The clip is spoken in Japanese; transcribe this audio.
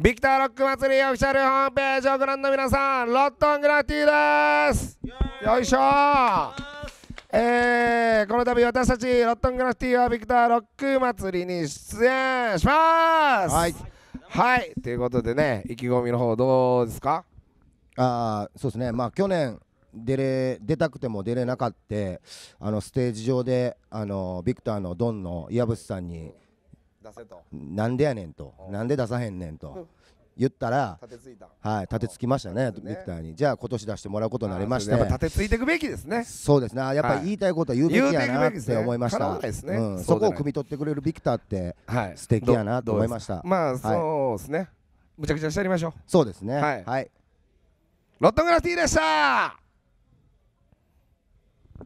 ビクターロック祭りオフィシャルホームページをご覧の皆さんロットングラティですよいしょえー、この度私たちロットングラフティはビクターロック祭りに出演しますはいはいということでね意気込みの方どうですかあそうですねまあ去年出れ出たくても出れなかったあのステージ上であのビクターのドンの岩渕さんになんでやねんとなんで出さへんねんと言ったらはい立てつきましたねビクターにじゃあ今年出してもらうことになりましてやっぱ立てついていくべきですねそうですねやっぱり言いたいことは言うべきやなって思いましたそこを汲み取ってくれるビクターって素敵やなと思いましたまあそうですねむちゃくちゃしてやりましょうそうですねはいロットグラティでした